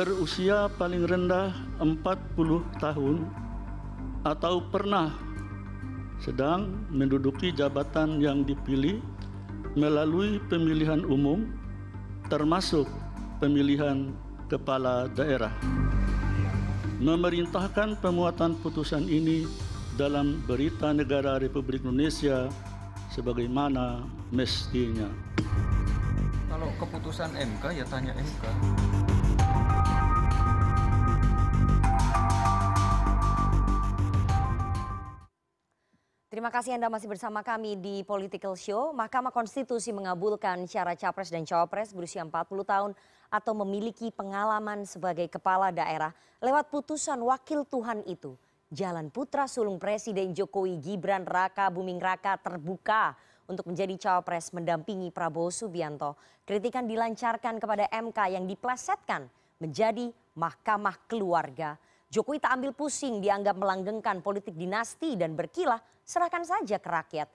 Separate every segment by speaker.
Speaker 1: berusia paling rendah 40 tahun atau pernah sedang menduduki jabatan yang dipilih melalui pemilihan umum termasuk pemilihan kepala daerah memerintahkan pemuatan putusan ini dalam berita negara Republik Indonesia sebagaimana mestinya
Speaker 2: kalau keputusan MK ya tanya MK
Speaker 3: Terima kasih Anda masih bersama kami di Political Show. Mahkamah Konstitusi mengabulkan syarat capres dan cawapres berusia 40 tahun atau memiliki pengalaman sebagai kepala daerah lewat putusan wakil Tuhan itu. Jalan putra sulung Presiden Jokowi Gibran Raka Buming Raka terbuka untuk menjadi cawapres mendampingi Prabowo Subianto. Kritikan dilancarkan kepada MK yang diplesetkan menjadi Mahkamah Keluarga. Jokowi tak ambil pusing dianggap melanggengkan politik dinasti dan berkilah serahkan saja ke rakyat.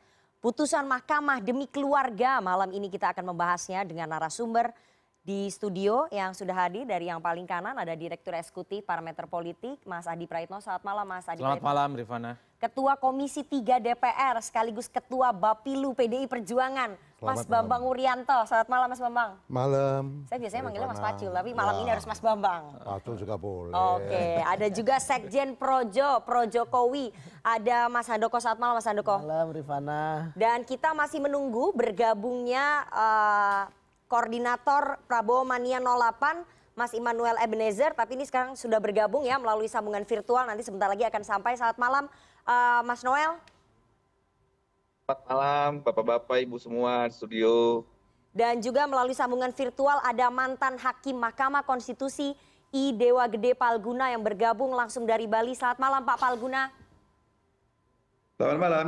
Speaker 3: Putusan mahkamah demi keluarga malam ini kita akan membahasnya dengan narasumber di studio yang sudah hadir dari yang paling kanan ada Direktur Eksekutif Parameter Politik Mas Adi Praitno. Selamat malam Mas Adi Selamat Praitno.
Speaker 4: malam Rifana.
Speaker 3: Ketua Komisi 3 DPR sekaligus Ketua Bapilu PDI Perjuangan Mas Bambang malam. Urianto. Selamat malam Mas Bambang.
Speaker 5: Malam. Saya biasanya Dari manggilnya Mas Pacul, tapi malam ya. ini harus Mas Bambang. Pacul juga boleh. Oke,
Speaker 3: ada juga Sekjen Projo, Projo Kowi. Ada Mas Handoko, selamat malam Mas Handoko. Malam Rifana. Dan kita masih menunggu bergabungnya uh, Koordinator Prabowo Mania 08 Mas Immanuel Ebenezer, tapi ini sekarang sudah bergabung ya melalui sambungan virtual. Nanti sebentar lagi akan sampai. Selamat malam, uh, Mas Noel.
Speaker 2: Selamat malam Bapak-bapak, Ibu semua studio.
Speaker 3: Dan juga melalui sambungan virtual ada mantan hakim Mahkamah Konstitusi I Dewa Gede Palguna yang bergabung langsung dari Bali. Selamat malam Pak Palguna. Selamat malam.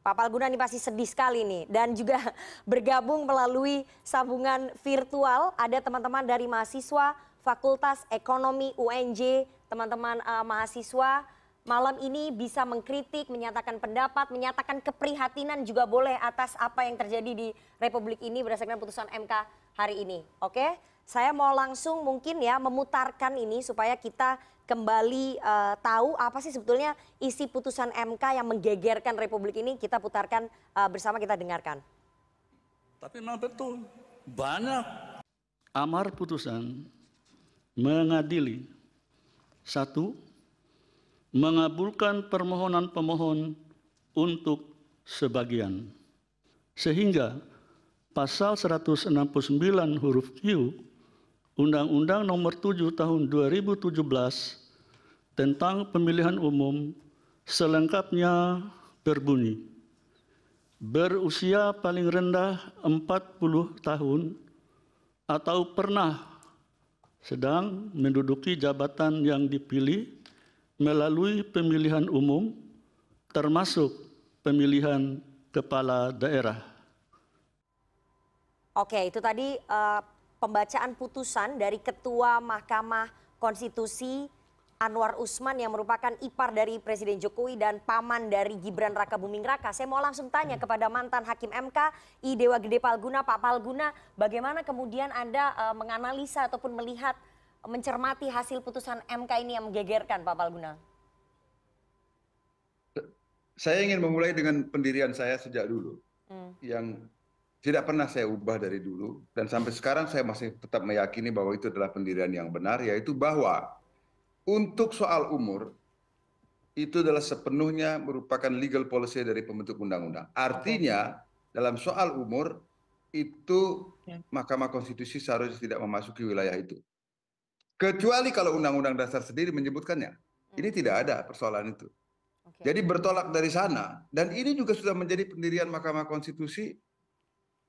Speaker 3: Pak Palguna ini pasti sedih sekali nih dan juga bergabung melalui sambungan virtual ada teman-teman dari mahasiswa Fakultas Ekonomi UNJ, teman-teman uh, mahasiswa malam ini bisa mengkritik, menyatakan pendapat, menyatakan keprihatinan juga boleh atas apa yang terjadi di Republik ini berdasarkan putusan MK hari ini. Oke, saya mau langsung mungkin ya memutarkan ini supaya kita kembali uh, tahu apa sih sebetulnya isi putusan MK yang menggegerkan Republik ini. Kita putarkan uh, bersama, kita dengarkan.
Speaker 1: Tapi memang betul, banyak. Amar putusan mengadili satu mengabulkan permohonan pemohon untuk sebagian. Sehingga pasal 169 huruf Q Undang-Undang Nomor 7 Tahun 2017 tentang Pemilihan Umum selengkapnya berbunyi berusia paling rendah 40 tahun atau pernah sedang menduduki jabatan yang dipilih melalui pemilihan umum termasuk pemilihan kepala daerah.
Speaker 3: Oke, itu tadi uh, pembacaan putusan dari Ketua Mahkamah Konstitusi Anwar Usman yang merupakan ipar dari Presiden Jokowi dan paman dari Gibran Raka Buming Raka. Saya mau langsung tanya kepada mantan Hakim MK, I Dewa Gede Palguna, Pak Palguna, bagaimana kemudian Anda eh, menganalisa ataupun melihat mencermati hasil putusan MK ini yang menggegerkan Pak Palguna?
Speaker 6: Saya ingin memulai dengan pendirian saya sejak dulu hmm. yang tidak pernah saya ubah dari dulu dan sampai sekarang saya masih tetap meyakini bahwa itu adalah pendirian yang benar yaitu bahwa untuk soal umur itu adalah sepenuhnya merupakan legal policy dari pembentuk undang-undang. Artinya okay. dalam soal umur itu ya. Mahkamah Konstitusi seharusnya tidak memasuki wilayah itu. Kecuali kalau undang-undang dasar sendiri menyebutkannya. Hmm. Ini tidak ada persoalan itu. Jadi bertolak dari sana dan ini juga sudah menjadi pendirian Mahkamah Konstitusi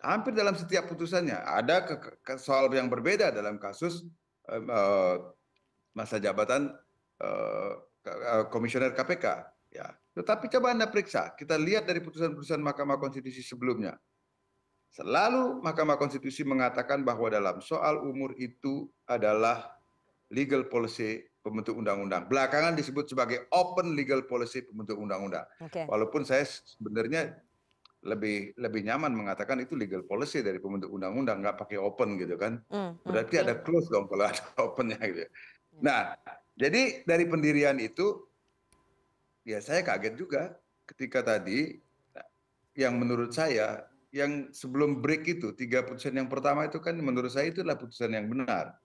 Speaker 6: hampir dalam setiap putusannya. Ada ke, ke soal yang berbeda dalam kasus uh, masa jabatan uh, komisioner KPK ya. Tetapi coba Anda periksa, kita lihat dari putusan-putusan Mahkamah Konstitusi sebelumnya. Selalu Mahkamah Konstitusi mengatakan bahwa dalam soal umur itu adalah legal policy pembentuk undang-undang. Belakangan disebut sebagai open legal policy pembentuk undang-undang. Okay. Walaupun saya sebenarnya lebih lebih nyaman mengatakan itu legal policy dari pembentuk undang-undang nggak pakai open gitu kan. Mm, mm Berarti okay. ada iya. close dong kalau ada opennya gitu. Iya. Nah, jadi dari pendirian itu ya saya kaget juga ketika tadi yang menurut saya yang sebelum break itu tiga putusan yang pertama itu kan menurut saya itu adalah putusan yang benar.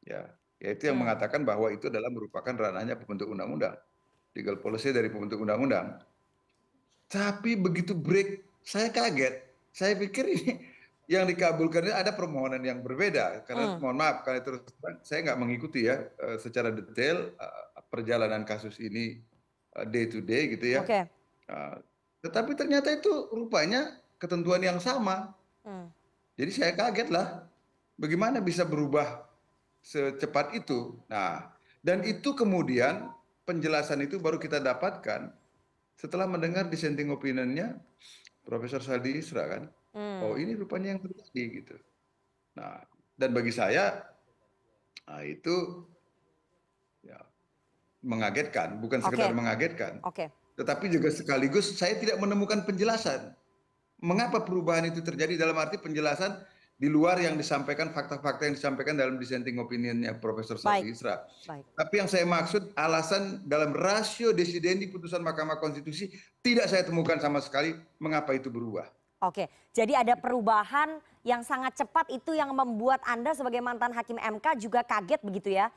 Speaker 6: Ya, yaitu yang iya. mengatakan bahwa itu adalah merupakan ranahnya pembentuk undang-undang legal policy dari pembentuk undang-undang tapi begitu break saya kaget saya pikir ini yang dikabulkan ini ada permohonan yang berbeda karena hmm. mohon maaf karena terus saya nggak mengikuti ya eh, secara detail eh, perjalanan kasus ini eh, day to day gitu ya okay. tetapi ternyata itu rupanya ketentuan yang sama hmm. jadi saya kaget lah bagaimana bisa berubah secepat itu. Nah, dan itu kemudian penjelasan itu baru kita dapatkan setelah mendengar dissenting opinionnya Profesor Saldi Isra kan. Hmm. Oh ini rupanya yang terjadi gitu. Nah, dan bagi saya nah itu ya mengagetkan, bukan okay. sekedar mengagetkan. Okay. Tetapi juga sekaligus saya tidak menemukan penjelasan mengapa perubahan itu terjadi dalam arti penjelasan di luar yang disampaikan fakta-fakta yang disampaikan dalam dissenting opinionnya Profesor Sari Isra. Tapi yang saya maksud alasan dalam rasio desidendi putusan Mahkamah Konstitusi tidak saya temukan sama sekali mengapa itu berubah.
Speaker 3: Oke, jadi ada perubahan yang sangat cepat itu yang membuat Anda sebagai mantan hakim MK juga kaget begitu ya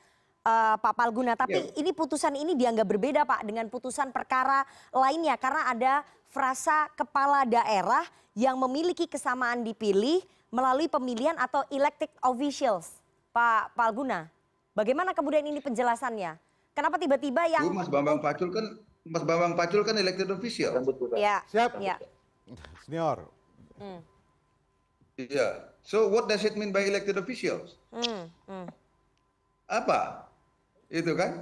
Speaker 3: Eh, Pak Palguna. Tapi ya. ini putusan ini dianggap berbeda Pak dengan putusan perkara lainnya karena ada frasa kepala daerah yang memiliki kesamaan dipilih melalui pemilihan atau elected officials. Pak Palguna, bagaimana kemudian ini penjelasannya? Kenapa tiba-tiba yang Mas
Speaker 6: Bambang Pacul kan Mas Bambang Pacul kan elected official.
Speaker 3: Ya. Siap. Ya. Senior. Hmm.
Speaker 6: Iya. So what does it mean by elected officials?
Speaker 3: Hmm. Hmm.
Speaker 6: Apa? itu kan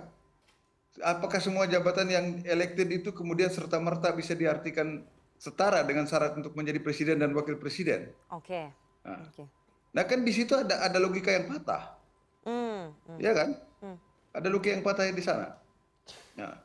Speaker 6: apakah semua jabatan yang elected itu kemudian serta merta bisa diartikan setara dengan syarat untuk menjadi presiden dan wakil presiden? Oke. Okay. Nah. Okay. nah kan di situ ada ada logika yang patah,
Speaker 3: mm, mm, ya kan? Mm.
Speaker 6: Ada logika yang patah di sana. Nah,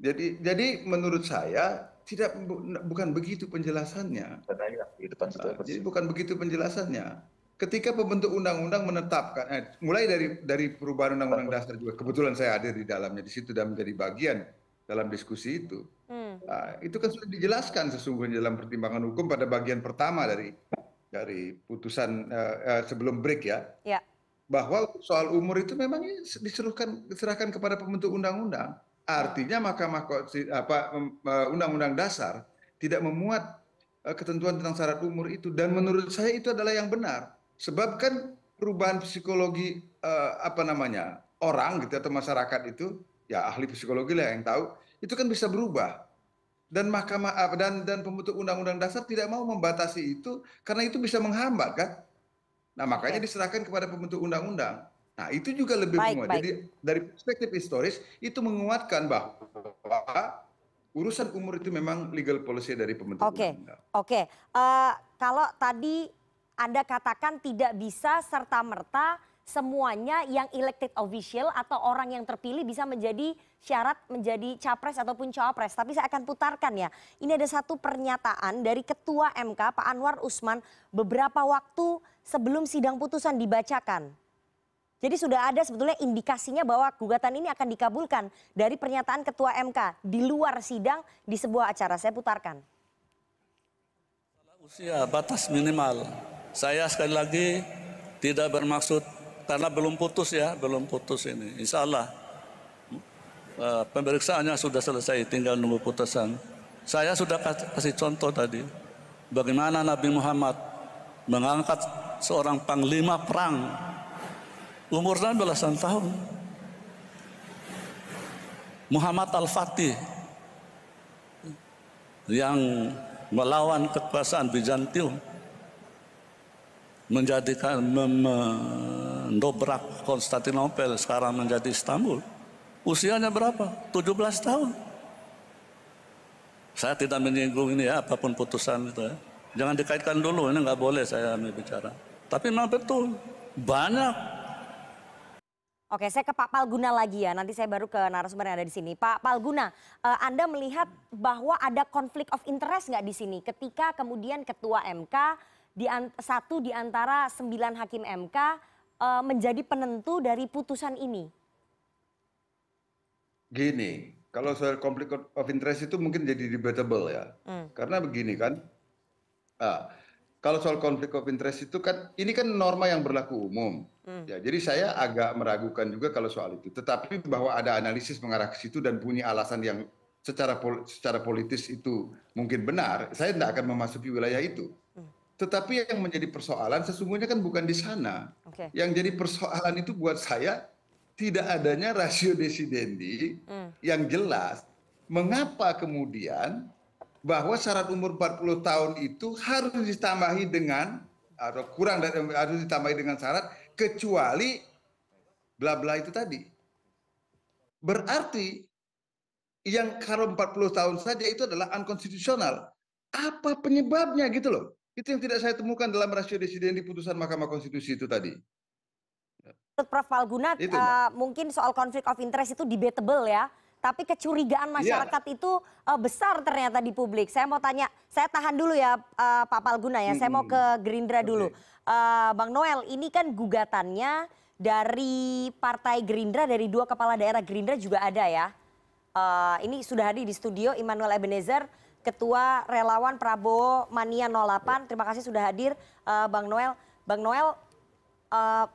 Speaker 6: jadi jadi menurut saya tidak bu, bukan begitu penjelasannya. Iya. Nah, jadi bukan begitu penjelasannya ketika pembentuk undang-undang menetapkan eh, mulai dari dari perubahan undang-undang dasar juga kebetulan saya hadir di dalamnya di situ dan menjadi bagian dalam diskusi itu. Hmm. Nah, itu kan sudah dijelaskan sesungguhnya dalam pertimbangan hukum pada bagian pertama dari dari putusan eh, eh, sebelum break ya. ya. Bahwa soal umur itu memang diserahkan diserahkan kepada pembentuk undang-undang. Artinya Mahkamah apa eh, Undang-Undang Dasar tidak memuat eh, ketentuan tentang syarat umur itu dan menurut saya itu adalah yang benar sebab kan perubahan psikologi eh, apa namanya orang gitu atau masyarakat itu ya ahli psikologi lah yang tahu itu kan bisa berubah dan mahkamah eh, dan dan pembentuk undang-undang dasar tidak mau membatasi itu karena itu bisa menghambat kan nah makanya iya. diserahkan kepada pembentuk undang-undang nah itu juga lebih baik, menguat baik. jadi dari perspektif historis itu menguatkan bahwa urusan umur itu memang legal policy dari pembentuk Oke. undang-undang.
Speaker 3: Oke, okay. uh, eh, kalau tadi anda katakan tidak bisa serta-merta semuanya yang elected official atau orang yang terpilih bisa menjadi syarat menjadi capres ataupun cawapres. Tapi saya akan putarkan ya. Ini ada satu pernyataan dari Ketua MK Pak Anwar Usman beberapa waktu sebelum sidang putusan dibacakan. Jadi sudah ada sebetulnya indikasinya bahwa gugatan ini akan dikabulkan dari pernyataan Ketua MK di luar sidang di sebuah acara. Saya putarkan.
Speaker 1: Usia batas minimal saya sekali lagi tidak bermaksud karena belum putus ya, belum putus ini. Insya Allah eh, pemeriksaannya sudah selesai, tinggal nunggu putusan. Saya sudah kasih contoh tadi bagaimana Nabi Muhammad mengangkat seorang panglima perang umurnya belasan tahun. Muhammad Al-Fatih yang melawan kekuasaan Bizantium menjadikan mendobrak Konstantinopel sekarang menjadi Istanbul. Usianya berapa? 17 tahun. Saya tidak menyinggung ini ya apapun putusan itu ya. Jangan dikaitkan dulu ini nggak boleh saya bicara. Tapi memang betul banyak
Speaker 3: Oke, saya ke Pak Palguna lagi ya. Nanti saya baru ke narasumber yang ada di sini. Pak Palguna, eh, Anda melihat bahwa ada konflik of interest nggak di sini ketika kemudian Ketua MK satu di antara sembilan hakim mk e, menjadi penentu dari putusan ini?
Speaker 6: Gini, kalau soal konflik of interest itu mungkin jadi debatable ya. Hmm. Karena begini kan, ah, kalau soal konflik of interest itu kan, ini kan norma yang berlaku umum. Hmm. Ya, jadi saya agak meragukan juga kalau soal itu. Tetapi bahwa ada analisis mengarah ke situ dan punya alasan yang secara pol secara politis itu mungkin benar, saya tidak akan memasuki wilayah itu tetapi yang menjadi persoalan sesungguhnya kan bukan di sana yang jadi persoalan itu buat saya tidak adanya rasio desidendi hmm. yang jelas mengapa kemudian bahwa syarat umur 40 tahun itu harus ditambahi dengan atau kurang dari harus ditambahi dengan syarat kecuali bla bla itu tadi. Berarti yang kalau 40 tahun saja itu adalah unkonstitusional. Apa penyebabnya gitu loh? Itu yang tidak saya temukan dalam rasio desiden di putusan Mahkamah Konstitusi itu tadi.
Speaker 3: Menurut Prof. Palguna, itu, uh, mungkin soal konflik of interest itu debatable ya. Tapi kecurigaan iya. masyarakat ya. itu uh, besar ternyata di publik. Saya mau tanya, saya tahan dulu ya uh, Pak Palguna ya. Hmm. Saya mau ke Gerindra okay. dulu. Uh, Bang Noel, ini kan gugatannya dari Partai Gerindra, dari dua kepala daerah Gerindra juga ada ya. Uh, ini sudah hadir di studio Immanuel Ebenezer. Ketua Relawan Prabowo Mania 08. Terima kasih sudah hadir eh, Bang Noel. Bang Noel, eh,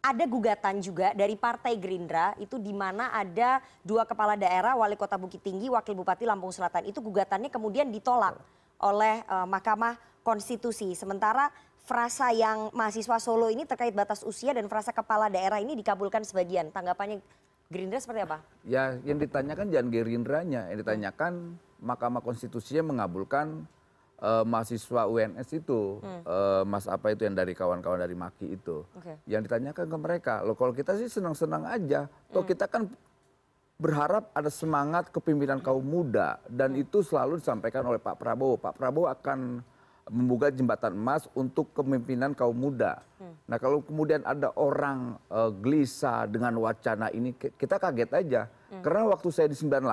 Speaker 3: ada gugatan juga dari Partai Gerindra itu di mana ada dua kepala daerah, wali kota Bukit Tinggi, wakil bupati Lampung Selatan. Itu gugatannya kemudian ditolak oleh eh, Mahkamah Konstitusi. Sementara frasa yang mahasiswa Solo ini terkait batas usia dan frasa kepala daerah ini dikabulkan sebagian. Tanggapannya Gerindra seperti apa?
Speaker 2: Ya, yang ditanyakan jangan Gerindranya, yang ditanyakan Mahkamah Konstitusi yang mengabulkan uh, mahasiswa UNS itu, hmm. uh, Mas apa itu yang dari kawan-kawan dari Maki itu, okay. yang ditanyakan ke mereka, Lo kalau kita sih senang-senang aja, toh hmm. kita kan berharap ada semangat kepemimpinan kaum muda dan hmm. itu selalu disampaikan oleh Pak Prabowo. Pak Prabowo akan membuka jembatan emas untuk kepemimpinan kaum muda. Hmm. Nah kalau kemudian ada orang uh, gelisah dengan wacana ini, kita kaget aja. Hmm. Karena waktu saya di 98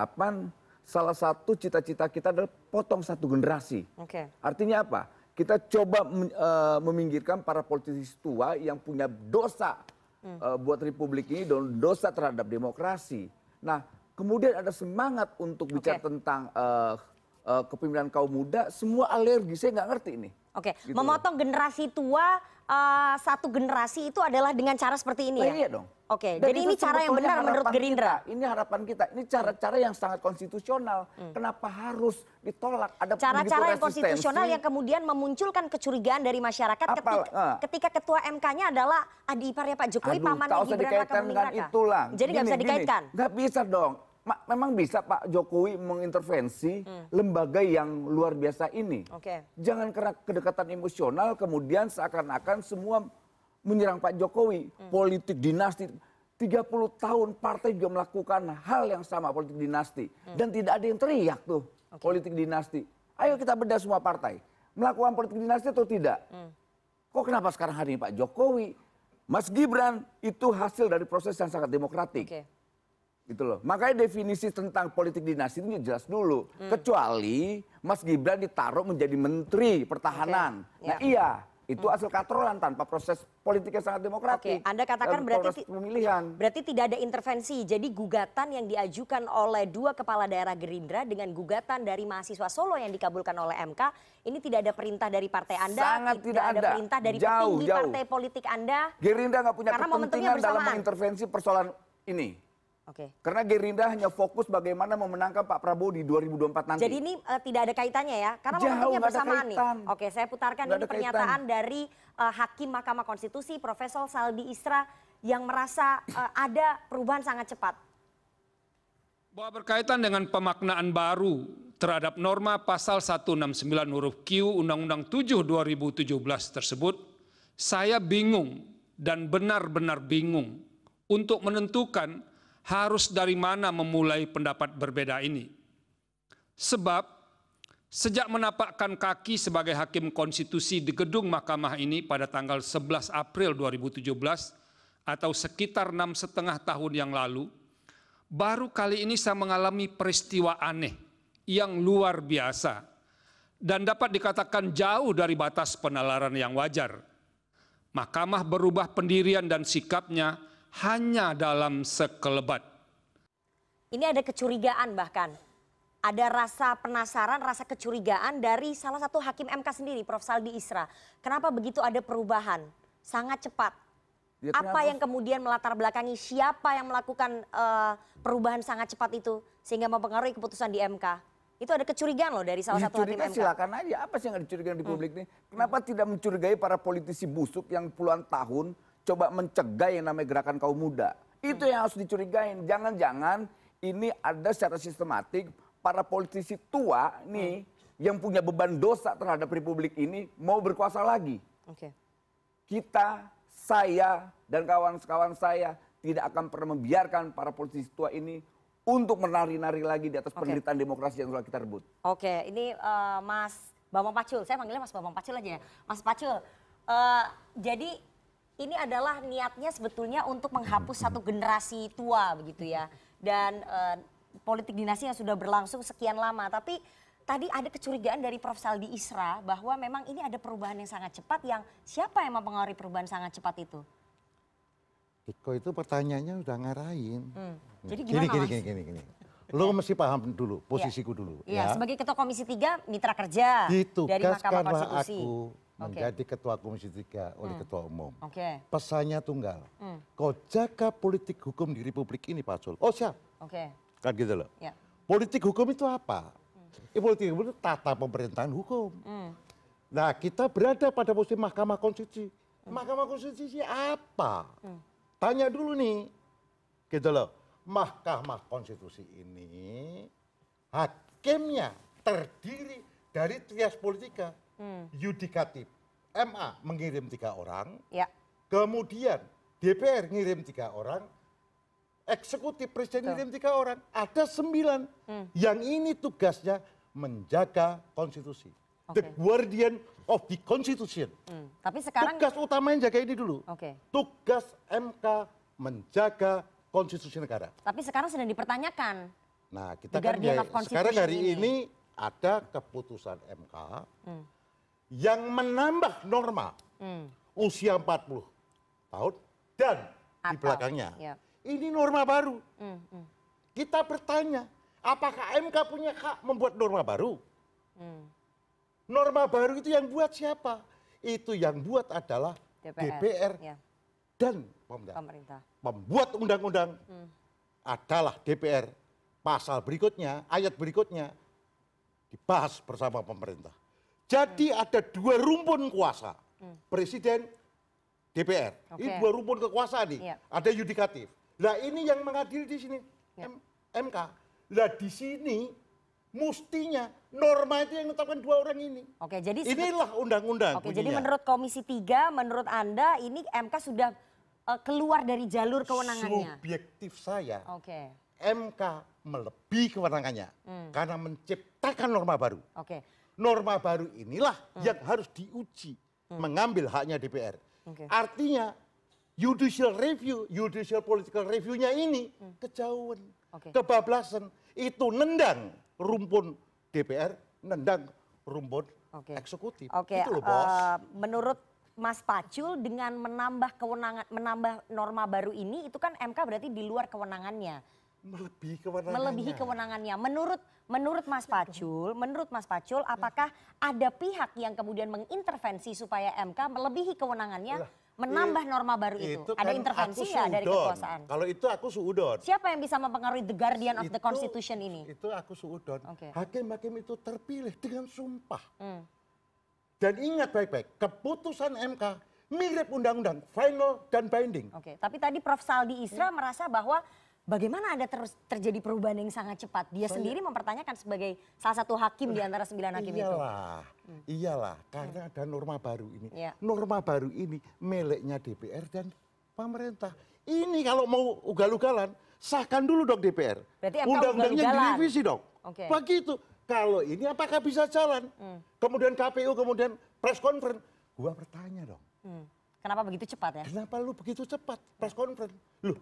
Speaker 2: salah satu cita cita kita adalah potong satu generasi. Oke. Artinya apa? Kita coba eh, meminggirkan para politisi tua yang punya dosa hmm. Eh, buat republik ini dan dosa terhadap demokrasi. Nah, kemudian ada semangat untuk bicara tentang uh, uh, kepemimpinan kaum
Speaker 3: muda, semua alergi saya nggak ngerti ini. Oke, okay. gitu memotong generasi tua Eh, satu generasi itu adalah dengan cara seperti ini nah, ya? Iya dong. Oke, okay. jadi ini cara yang benar menurut Gerindra. Kita, ini harapan kita. Ini cara-cara yang sangat konstitusional. Hmm. Kenapa harus ditolak? Ada cara-cara yang konstitusional yang kemudian memunculkan kecurigaan dari masyarakat ketika, uh. ketika ketua MK-nya adalah adi iparnya Pak Jokowi, Aduh, pamannya Gibran Raka Buming Raka. Itulah. Jadi nggak bisa dikaitkan. Nggak
Speaker 2: bisa dong memang bisa Pak Jokowi mengintervensi hmm. lembaga yang luar biasa ini. Okay. Jangan karena kedekatan emosional kemudian seakan-akan semua menyerang Pak Jokowi, hmm. politik dinasti 30 tahun partai juga melakukan hal yang sama politik dinasti hmm. dan tidak ada yang teriak tuh okay. politik dinasti. Ayo kita bedah semua partai melakukan politik dinasti atau tidak. Hmm. Kok kenapa sekarang hari ini Pak Jokowi, Mas Gibran itu hasil dari proses yang sangat demokratik. Okay gitu loh. Makanya definisi tentang politik dinasti itu jelas dulu. Hmm. Kecuali Mas Gibran ditaruh menjadi menteri pertahanan. Okay. Ya. Nah, ya. iya, itu hmm. hasil katrolan tanpa proses politik yang sangat demokratis. okay. Anda katakan eh, berarti
Speaker 3: pemilihan. Berarti tidak ada intervensi. Jadi gugatan yang diajukan oleh dua kepala daerah Gerindra dengan gugatan dari mahasiswa Solo yang dikabulkan oleh MK, ini tidak ada perintah dari partai Anda, sangat tidak, ada. perintah dari jauh, petinggi jauh. partai politik Anda. Gerindra
Speaker 2: nggak punya kepentingan dalam mengintervensi persoalan ini. Oke. Karena Gerindra hanya fokus bagaimana memenangkan Pak Prabowo di 2024 nanti. Jadi ini
Speaker 3: uh, tidak ada kaitannya ya? Karena Jauh, momentumnya bersamaan nih. Oke, saya putarkan gak ini pernyataan kaitan. dari uh, Hakim Mahkamah Konstitusi Profesor Saldi Isra yang merasa uh, ada perubahan sangat cepat.
Speaker 4: Bahwa berkaitan dengan pemaknaan baru terhadap norma pasal 169 huruf Q Undang-Undang 7 2017 tersebut, saya bingung dan benar-benar bingung untuk menentukan harus dari mana memulai pendapat berbeda ini. Sebab sejak menapakkan kaki sebagai hakim konstitusi di gedung mahkamah ini pada tanggal 11 April 2017 atau sekitar enam setengah tahun yang lalu, baru kali ini saya mengalami peristiwa aneh yang luar biasa dan dapat dikatakan jauh dari batas penalaran yang wajar. Mahkamah berubah pendirian dan sikapnya hanya dalam sekelebat.
Speaker 3: Ini ada kecurigaan bahkan. Ada rasa penasaran, rasa kecurigaan dari salah satu hakim MK sendiri, Prof. Saldi Isra. Kenapa begitu ada perubahan? Sangat cepat. Ya, Apa yang kemudian melatar belakangi siapa yang melakukan uh, perubahan sangat cepat itu sehingga mempengaruhi keputusan di MK? Itu ada kecurigaan loh dari salah ya, satu hakim MK. silakan
Speaker 2: aja. Apa sih yang ada kecurigaan di publik hmm. nih? Kenapa hmm. tidak mencurigai para politisi busuk yang puluhan tahun coba mencegah yang namanya gerakan kaum muda. Itu yang harus dicurigain. Jangan-jangan ini ada secara sistematik para politisi tua nih hmm. yang punya beban dosa terhadap republik ini mau berkuasa lagi. Oke. Okay. Kita, saya dan kawan-kawan saya tidak akan pernah membiarkan para politisi tua ini untuk menari-nari lagi di atas okay. penderitaan demokrasi yang telah kita rebut.
Speaker 3: Oke, okay. ini uh, Mas Bambang Pacul, saya panggilnya Mas Bambang Pacul aja ya. Mas Pacul, uh, jadi ini adalah niatnya sebetulnya untuk menghapus satu generasi tua begitu ya dan uh, politik dinasti yang sudah berlangsung sekian lama tapi tadi ada kecurigaan dari Prof Saldi Isra bahwa memang ini ada perubahan yang sangat cepat yang siapa yang mempengaruhi perubahan sangat cepat itu
Speaker 5: Iko itu pertanyaannya udah ngarahin hmm.
Speaker 3: hmm. jadi gimana gini, gini
Speaker 5: gini gini lo mesti paham dulu posisiku ya. dulu ya, ya sebagai
Speaker 3: ketua komisi 3 mitra kerja itu dari Mahkamah Konstitusi aku
Speaker 5: menjadi ketua komisi tiga oleh hmm. ketua umum. Oke. Pesannya tunggal. Hmm. Kau jaga politik hukum di Republik ini Pak Sul. Oh siap. Oke. Kan gitu loh. Ya. Politik hukum itu apa? Hmm. Eh, politik hukum itu tata pemerintahan hukum. Hmm. Nah kita berada pada posisi Mahkamah Konstitusi. Hmm. Mahkamah Konstitusi apa? Hmm. Tanya dulu nih. Gitu loh. Mahkamah Konstitusi ini hakimnya terdiri dari trias politika. Hmm. yudikatif ma mengirim tiga orang ya. kemudian dpr ngirim tiga orang eksekutif presiden Tuh. ngirim tiga orang ada sembilan hmm. yang ini tugasnya menjaga konstitusi okay. the guardian of the constitution
Speaker 3: hmm. tapi sekarang tugas
Speaker 5: utamanya jaga ini dulu okay. tugas mk menjaga konstitusi negara
Speaker 3: tapi sekarang sedang dipertanyakan
Speaker 5: nah kita kan ya, sekarang hari ini, ini ada keputusan mk hmm yang menambah norma hmm. usia 40 tahun dan Atau, di belakangnya. Ya. Ini norma baru. Hmm, hmm. Kita bertanya, apakah MK punya hak membuat norma baru? Hmm. Norma baru itu yang buat siapa? Itu yang buat adalah
Speaker 3: DPR, DPR ya. dan pemerintah. pemerintah.
Speaker 5: Membuat undang-undang hmm. adalah DPR. Pasal berikutnya, ayat berikutnya dibahas bersama pemerintah. Jadi ada dua rumpun kuasa. Presiden, DPR. Okay. Ini dua rumpun kekuasaan nih. Yeah. Ada yudikatif. Nah ini yang mengadili di sini yeah.
Speaker 3: MK. Nah di sini mustinya norma itu yang menetapkan dua orang ini. Oke, okay, jadi inilah
Speaker 5: undang-undang. Oke, okay, jadi menurut
Speaker 3: Komisi 3 menurut Anda ini MK sudah uh, keluar dari jalur kewenangannya.
Speaker 5: Subjektif saya. Oke. Okay. MK melebihi kewenangannya hmm. karena menciptakan norma baru. Oke. Okay norma baru inilah hmm. yang harus diuji hmm. mengambil haknya DPR. Okay. Artinya judicial review, judicial political reviewnya ini hmm. kejauhan, okay. kebablasan. Itu nendang rumpun DPR, nendang rumpun okay. eksekutif. Okay. Itu loh, Bos. Uh,
Speaker 3: menurut Mas Pacul dengan menambah kewenangan menambah norma baru ini itu kan MK berarti di luar kewenangannya melebihi kewenangannya. Melebihi kewenangannya. Menurut menurut Mas Pacul, menurut Mas Pacul iya. apakah ada pihak yang kemudian mengintervensi supaya MK melebihi kewenangannya menambah norma baru itu? itu ada kan intervensi ya dari kekuasaan?
Speaker 5: Kalau itu aku suudon.
Speaker 3: Siapa yang bisa mempengaruhi the guardian of itu, the constitution ini? Itu aku suudon. Hakim-hakim okay. itu terpilih dengan sumpah. Hmm.
Speaker 5: Dan ingat baik-baik, keputusan MK mirip undang-undang, final dan binding.
Speaker 3: Oke, okay. tapi tadi Prof Saldi Isra hmm. merasa bahwa Bagaimana ada ter terjadi perubahan yang sangat cepat? Dia Soalnya, sendiri mempertanyakan sebagai salah satu hakim di antara sembilan hakim iyalah, itu. Iyalah,
Speaker 5: hmm. Iyalah, karena hmm. ada norma baru ini. Ya. Norma baru ini meleknya DPR dan pemerintah. Ini kalau mau ugal-ugalan, sahkan dulu dong DPR. Undang-undangnya direvisi dong. Okay. Begitu. Kalau ini apakah bisa jalan? Hmm. Kemudian KPU, kemudian press conference. Gua bertanya
Speaker 3: dong. Hmm. Kenapa begitu cepat
Speaker 5: ya? Kenapa lu begitu cepat press conference? Loh,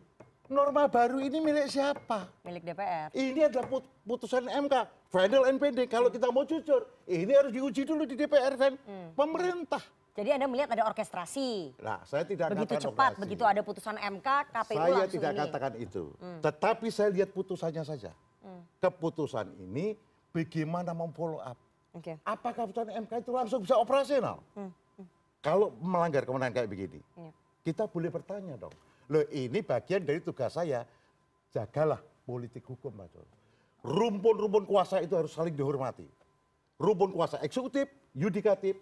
Speaker 5: norma baru ini milik siapa?
Speaker 3: Milik DPR.
Speaker 5: Ini adalah put putusan MK, final NPD. Kalau hmm. kita mau jujur, ini harus
Speaker 3: diuji dulu di DPR dan hmm. pemerintah. Jadi Anda melihat ada orkestrasi.
Speaker 5: Nah, saya tidak begitu cepat, orkestrasi. begitu
Speaker 3: ada putusan MK, KPU saya langsung tidak ini. katakan
Speaker 5: itu. Hmm. Tetapi saya lihat putusannya saja. Hmm. Keputusan ini bagaimana memfollow up.
Speaker 3: Okay. Apakah
Speaker 5: putusan MK itu langsung bisa operasional? Hmm. Hmm. Kalau melanggar kemenangan kayak begini, yeah. kita boleh bertanya dong Loh ini bagian dari tugas saya. Jagalah politik hukum Pak Rumpun-rumpun kuasa itu harus saling dihormati. Rumpun kuasa eksekutif, yudikatif,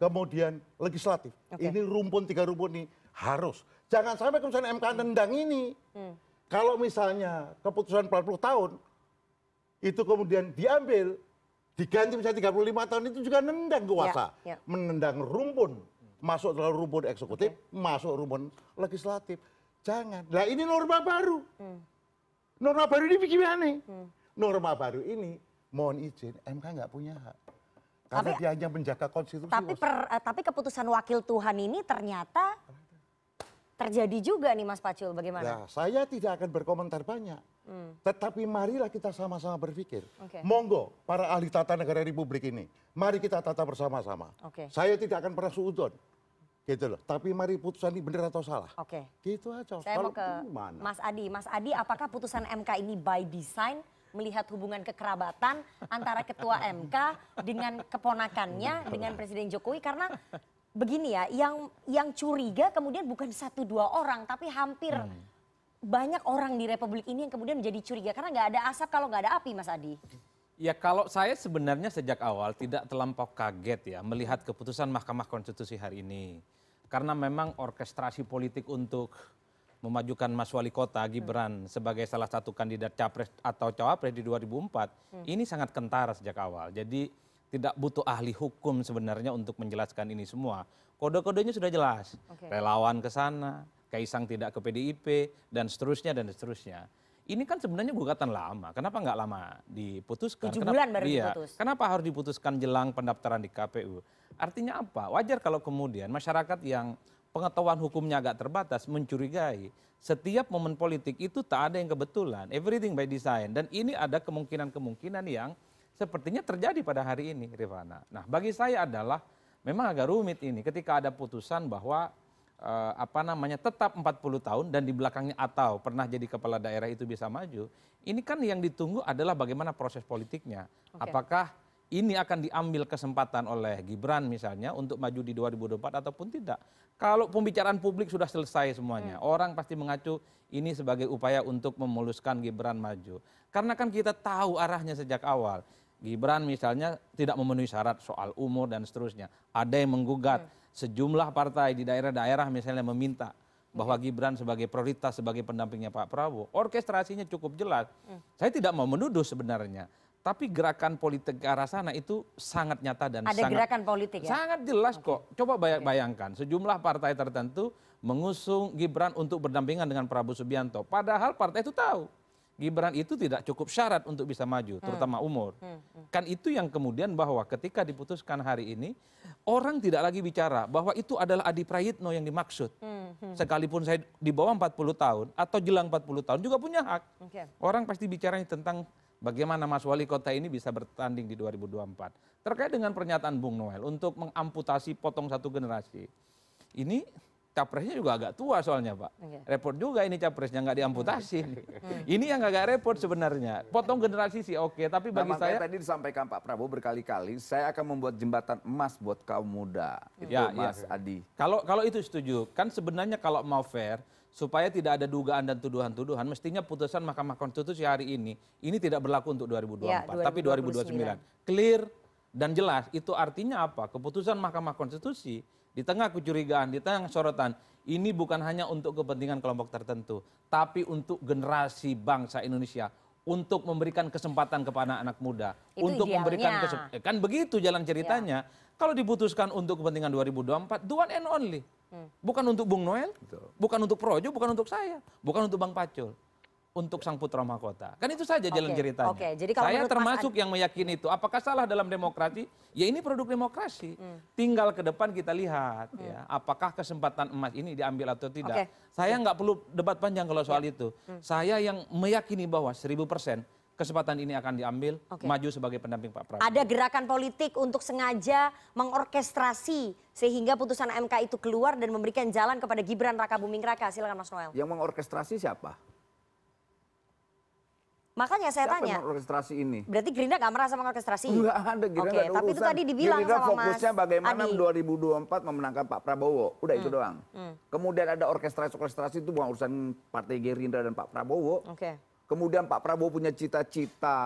Speaker 5: kemudian legislatif. Okay. Ini rumpun, tiga rumpun ini harus. Jangan sampai keputusan MK nendang ini. Hmm. Kalau misalnya keputusan 40 tahun, itu kemudian diambil, diganti misalnya 35 tahun, itu juga nendang ya, kuasa. Yeah, yeah. Menendang rumpun. Masuk dalam rumpun eksekutif, okay. masuk rumpun legislatif. Jangan. Nah ini norma baru. Hmm. Norma baru ini
Speaker 1: bagaimana?
Speaker 3: Hmm.
Speaker 5: Norma baru ini, mohon izin, MK nggak punya hak. Karena tapi, dia hanya menjaga konstitusi. Tapi,
Speaker 3: per, eh, tapi keputusan wakil Tuhan ini ternyata terjadi juga nih Mas Pacul, bagaimana? Nah,
Speaker 5: saya tidak akan berkomentar banyak. Hmm. Tetapi marilah kita sama-sama berpikir. Okay. Monggo para ahli tata negara republik ini, mari kita tata bersama-sama. Okay. Saya tidak akan pernah suudon gitu loh. Tapi mari putusan ini benar atau salah. Oke. Okay. Gitu aja. Saya Kalau mau ke gimana?
Speaker 3: Mas Adi. Mas Adi, apakah putusan MK ini by design melihat hubungan kekerabatan antara ketua MK dengan keponakannya dengan Presiden Jokowi karena begini ya, yang yang curiga kemudian bukan satu dua orang tapi hampir hmm. banyak orang di Republik ini yang kemudian menjadi curiga karena nggak ada asap kalau nggak ada api, Mas Adi.
Speaker 4: Ya kalau saya sebenarnya sejak awal tidak terlampau kaget ya melihat keputusan Mahkamah Konstitusi hari ini karena memang orkestrasi politik untuk memajukan Mas Wali Kota Gibran sebagai salah satu kandidat capres atau cawapres di 2004 hmm. ini sangat kentara sejak awal. Jadi tidak butuh ahli hukum sebenarnya untuk menjelaskan ini semua. Kode-kodenya sudah jelas. Okay. Relawan ke sana, Kaisang tidak ke PDIP dan seterusnya dan seterusnya ini kan sebenarnya gugatan lama. Kenapa nggak lama diputuskan? Tujuh bulan baru iya, diputus. Kenapa harus diputuskan jelang pendaftaran di KPU? Artinya apa? Wajar kalau kemudian masyarakat yang pengetahuan hukumnya agak terbatas mencurigai setiap momen politik itu tak ada yang kebetulan. Everything by design. Dan ini ada kemungkinan-kemungkinan yang sepertinya terjadi pada hari ini, Rivana. Nah, bagi saya adalah memang agak rumit ini ketika ada putusan bahwa Eh, apa namanya tetap 40 tahun dan di belakangnya atau pernah jadi kepala daerah itu bisa maju, ini kan yang ditunggu adalah bagaimana proses politiknya. Okay. Apakah ini akan diambil kesempatan oleh Gibran misalnya untuk maju di 2024 ataupun tidak. Kalau pembicaraan publik sudah selesai semuanya, hmm. orang pasti mengacu ini sebagai upaya untuk memuluskan Gibran maju. Karena kan kita tahu arahnya sejak awal. Gibran misalnya tidak memenuhi syarat soal umur dan seterusnya. Ada yang menggugat. Hmm sejumlah partai di daerah-daerah misalnya meminta bahwa Gibran sebagai prioritas sebagai pendampingnya Pak Prabowo, orkestrasinya cukup jelas. Hmm. Saya tidak mau menuduh sebenarnya, tapi gerakan politik ke arah sana itu sangat nyata dan Ada sangat gerakan
Speaker 3: politik ya? Sangat
Speaker 4: jelas okay. kok. Coba bayang, bayangkan sejumlah partai tertentu mengusung Gibran untuk berdampingan dengan Prabowo Subianto, padahal partai itu tahu Gibran itu tidak cukup syarat untuk bisa maju, hmm. terutama umur. Hmm, hmm. Kan itu yang kemudian bahwa ketika diputuskan hari ini, orang tidak lagi bicara bahwa itu adalah Adi Prayitno yang dimaksud. Sekalipun saya di bawah 40 tahun atau jelang 40 tahun juga punya hak. Orang pasti bicaranya tentang bagaimana Mas Wali Kota ini bisa bertanding di 2024. Terkait dengan pernyataan Bung Noel untuk mengamputasi potong satu generasi, ini capresnya juga agak tua soalnya pak. yeah. Repot juga ini capresnya nggak diamputasi. ini yang agak repot
Speaker 2: sebenarnya. Potong generasi sih oke, okay, tapi bagi nah, saya tadi disampaikan Pak Prabowo berkali-kali, saya akan membuat jembatan emas buat kaum muda. Hmm. Itu ya, ya. Mas ya. Adi.
Speaker 4: Kalau kalau itu setuju, kan sebenarnya kalau mau fair supaya tidak ada dugaan dan tuduhan-tuduhan, mestinya putusan Mahkamah Konstitusi hari ini ini tidak berlaku untuk 2024, ya, tapi 2029. Clear dan jelas. Itu artinya apa? Keputusan Mahkamah Konstitusi di tengah kecurigaan, di tengah sorotan, ini bukan hanya untuk kepentingan kelompok tertentu, tapi untuk generasi bangsa Indonesia, untuk memberikan kesempatan kepada anak muda, Itu untuk idealnya. memberikan kesempatan. Eh, kan begitu jalan ceritanya. Ya. Kalau diputuskan untuk kepentingan 2024, the one and only. Hmm. Bukan untuk Bung Noel, Betul. bukan untuk Projo, bukan untuk saya, bukan untuk Bang Pacul untuk sang putra mahkota. Kan itu saja jalan okay. ceritanya. Okay. Jadi kalau Saya termasuk Mas... yang meyakini itu. Apakah salah dalam demokrasi? Ya ini produk demokrasi. Hmm. Tinggal ke depan kita lihat hmm. ya, apakah kesempatan emas ini diambil atau tidak. Okay. Saya nggak hmm. perlu debat panjang kalau soal yeah. itu. Hmm. Saya yang meyakini bahwa seribu persen kesempatan ini akan diambil okay. maju sebagai pendamping Pak Prabowo.
Speaker 3: Ada gerakan politik untuk sengaja mengorkestrasi sehingga putusan MK itu keluar dan memberikan jalan kepada Gibran Raka Buming Raka. Silakan Mas Noel.
Speaker 2: Yang mengorkestrasi siapa?
Speaker 3: Makanya saya Siapa tanya.
Speaker 2: mengorkestrasi ini?
Speaker 3: Berarti Gerindra gak merasa mengorkestrasi? Enggak ada, Gerindra okay, ada Tapi urusan. itu tadi dibilang Gerinda sama fokusnya
Speaker 2: bagaimana Adi. 2024 memenangkan Pak Prabowo. Udah hmm. itu doang. Hmm. Kemudian ada orkestrasi-orkestrasi itu bukan urusan Partai Gerindra dan Pak Prabowo. Okay. Kemudian Pak Prabowo punya cita-cita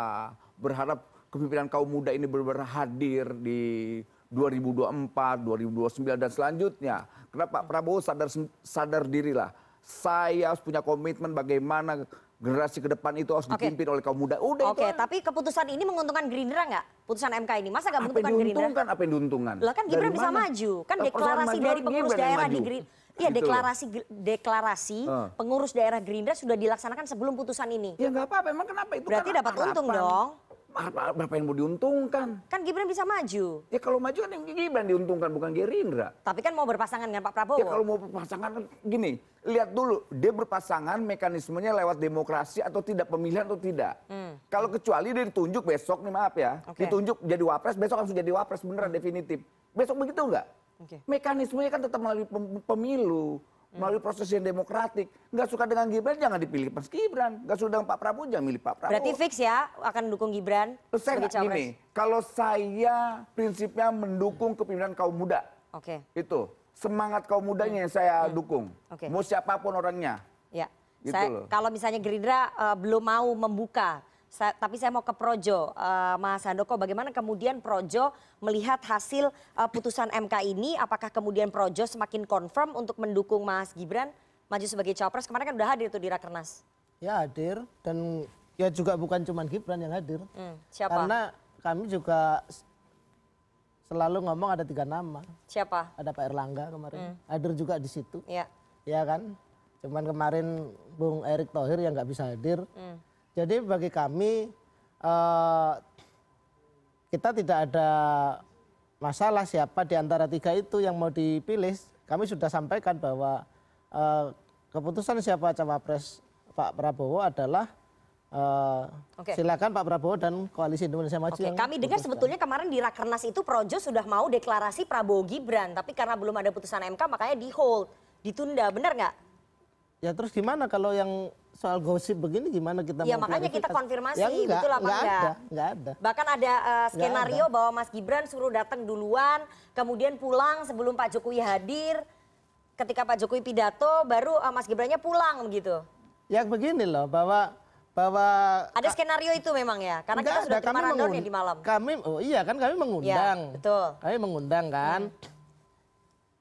Speaker 2: berharap kepimpinan kaum muda ini benar-benar hadir di 2024, 2029 dan selanjutnya. Kenapa Pak Prabowo sadar sadar dirilah. Saya harus punya komitmen bagaimana generasi ke depan itu harus dipimpin okay. oleh kaum muda. Oke, okay,
Speaker 3: itu. tapi keputusan ini menguntungkan Gerindra nggak? Putusan MK ini. Masa nggak menguntungkan Gerindra? Diuntungkan,
Speaker 2: apa yang diuntungkan? Lah kan Gibran bisa maju. Kan nah, deklarasi dari pengurus daerah di Gerindra.
Speaker 3: Iya gitu deklarasi deklarasi pengurus daerah Gerindra sudah dilaksanakan sebelum putusan ini. Ya nggak apa-apa, emang kenapa itu? Berarti kan dapat untung dong. Berapa yang mau diuntungkan? Kan Gibran bisa maju. Ya kalau maju kan yang Gibran diuntungkan, bukan Gerindra. Tapi kan mau berpasangan dengan Pak Prabowo. Ya kalau mau berpasangan
Speaker 2: gini, lihat dulu dia berpasangan mekanismenya lewat demokrasi atau tidak pemilihan atau tidak. Hmm. Kalau kecuali dia ditunjuk besok nih maaf ya, okay. ditunjuk jadi wapres, besok langsung jadi wapres beneran definitif. Besok begitu enggak? Okay. Mekanismenya kan tetap melalui pemilu melalui proses yang demokratik. Nggak suka dengan Gibran jangan dipilih Mas Gibran. Nggak suka dengan Pak Prabowo jangan milih Pak Prabowo.
Speaker 3: Berarti fix ya akan mendukung Gibran saya gak, Gini, kalau saya prinsipnya
Speaker 2: mendukung kepemimpinan kaum muda. Oke. Okay. Itu semangat kaum mudanya yang saya hmm. dukung. Okay. Mau siapapun orangnya.
Speaker 3: Ya. Gitu saya, Kalau misalnya Gerindra uh, belum mau membuka tapi saya mau ke projo eh, mas handoko bagaimana kemudian projo melihat hasil eh, putusan mk ini apakah kemudian projo semakin confirm untuk mendukung mas gibran maju sebagai cawapres kemarin kan udah hadir tuh di rakernas
Speaker 7: ya hadir dan ya juga bukan cuma gibran yang hadir
Speaker 3: hmm, siapa? karena
Speaker 7: kami juga selalu ngomong ada tiga nama siapa ada pak erlangga kemarin hmm. hadir juga di situ Iya. Iya kan cuman kemarin bung erick thohir yang nggak bisa hadir hmm jadi bagi kami eh, kita tidak ada masalah siapa di antara tiga itu yang mau dipilih. Kami sudah sampaikan bahwa eh, keputusan siapa cawapres Pak Prabowo adalah Uh, eh, okay. Silakan Pak Prabowo dan koalisi Indonesia Maju. Okay. Kami dengar sebetulnya
Speaker 3: kemarin di Rakernas itu Projo sudah mau deklarasi Prabowo Gibran, tapi karena belum ada putusan MK makanya di hold, ditunda, benar nggak?
Speaker 7: Ya terus gimana kalau yang soal gosip begini gimana kita ya, makanya kita konfirmasi ya, enggak, betul gitu apa enggak, enggak? Ada, enggak ada.
Speaker 3: Bahkan ada uh, skenario ada. bahwa Mas Gibran suruh datang duluan, kemudian pulang sebelum Pak Jokowi hadir. Ketika Pak Jokowi pidato baru uh, Mas Gibrannya pulang begitu.
Speaker 7: Ya begini loh bahwa bahwa
Speaker 3: ada skenario itu memang ya karena kita sudah ada, kami mengundang ya di
Speaker 7: malam. Kami oh iya kan kami mengundang. Ya, betul. Kami mengundang kan. Hmm.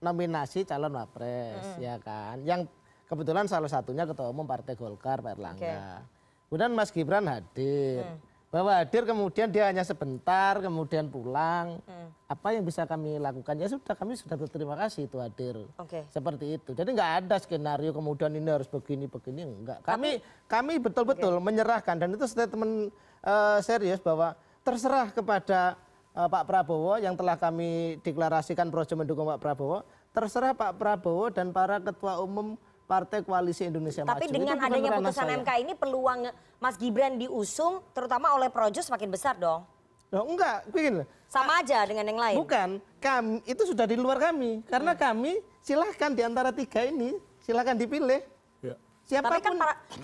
Speaker 7: Nominasi calon wapres hmm. ya kan. Yang kebetulan salah satunya ketua umum Partai Golkar Pak Erlangga. Okay. Kemudian Mas Gibran hadir. Hmm. Bahwa hadir kemudian dia hanya sebentar, kemudian pulang. Hmm. Apa yang bisa kami lakukan? Ya sudah, kami sudah berterima kasih itu hadir. Okay. Seperti itu. Jadi nggak ada skenario kemudian ini harus begini, begini. Enggak. Kami kami betul-betul okay. menyerahkan. Dan itu statement uh, serius bahwa terserah kepada uh, Pak Prabowo yang telah kami deklarasikan projo mendukung Pak Prabowo. Terserah Pak Prabowo dan para ketua umum Partai Koalisi Indonesia Tapi Maju. Tapi dengan adanya putusan saya. MK
Speaker 3: ini peluang Mas Gibran diusung terutama oleh Projo semakin besar dong. Oh, enggak, begini. Sama aja dengan yang lain.
Speaker 7: Bukan, kami itu sudah di luar kami karena hmm. kami silahkan di antara tiga ini
Speaker 3: silahkan dipilih. Ya. Siapapun. Tapi kan,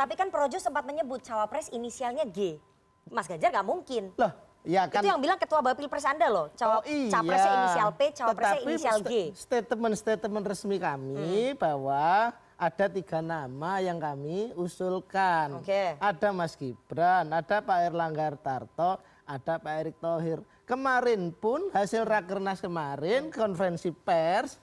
Speaker 3: tapi kan Projo sempat menyebut cawapres inisialnya G. Mas Ganjar nggak mungkin. Loh, Ya kan. Itu yang bilang ketua Bapilpres Anda loh. Oh, Cawa, oh iya. Capresnya inisial P, cawapresnya inisial G.
Speaker 7: Statement-statement resmi kami hmm. bahwa ada tiga nama yang kami usulkan. Okay. Ada Mas Gibran, ada Pak Erlangga Tarto, ada Pak Erick Thohir. Kemarin pun hasil rakernas kemarin konferensi pers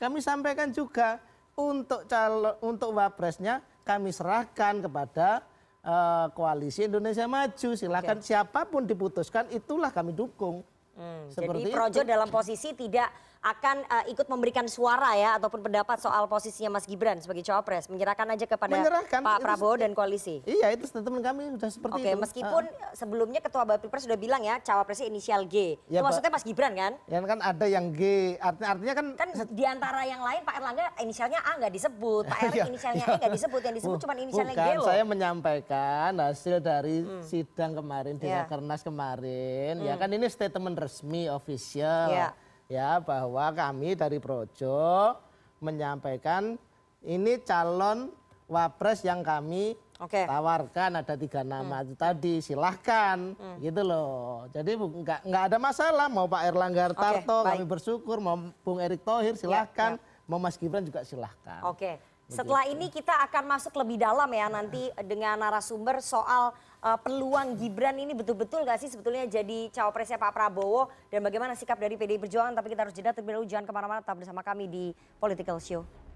Speaker 7: kami sampaikan juga untuk calon untuk wapresnya kami serahkan kepada uh, koalisi Indonesia Maju. Silakan okay. siapapun diputuskan itulah kami dukung. Hmm, Seperti jadi Projo itu. dalam
Speaker 3: posisi tidak akan uh, ikut memberikan suara ya ataupun pendapat soal posisinya Mas Gibran sebagai cawapres. Menyerahkan aja kepada Menyerahkan, Pak Prabowo dan koalisi. Iya, itu
Speaker 7: teman kami
Speaker 3: sudah seperti okay, itu. Oke, meskipun uh. sebelumnya Ketua Bapilpres sudah bilang ya cawapresnya inisial G. Ya, itu maksudnya Mas Gibran kan? Ya kan ada yang G, artinya, artinya kan kan di yang lain Pak Erlangga inisialnya A nggak disebut, Pak Erlangga iya, inisialnya e A iya. nggak disebut, yang disebut cuma inisialnya Bukan, G loh. saya
Speaker 7: menyampaikan hasil dari hmm. sidang kemarin di yeah. Iya. kemarin. Ya hmm. Ya kan ini statement resmi official. Yeah ya bahwa kami dari Projo menyampaikan ini calon wapres yang kami okay. tawarkan ada tiga nama hmm. tadi silahkan hmm. gitu loh jadi nggak nggak ada masalah mau Pak Erlangga Hartarto okay, kami bersyukur mau Bung Erick Thohir ya, silahkan yeah, yeah. mau Mas Gibran juga silahkan oke
Speaker 3: okay. setelah ini kita akan masuk lebih dalam ya nanti dengan narasumber soal Eh, peluang Gibran ini betul-betul gak sih sebetulnya jadi cawapresnya Pak Prabowo dan bagaimana sikap dari PDI Perjuangan tapi kita harus jeda terlebih dahulu jangan kemana-mana tetap bersama kami di Political Show.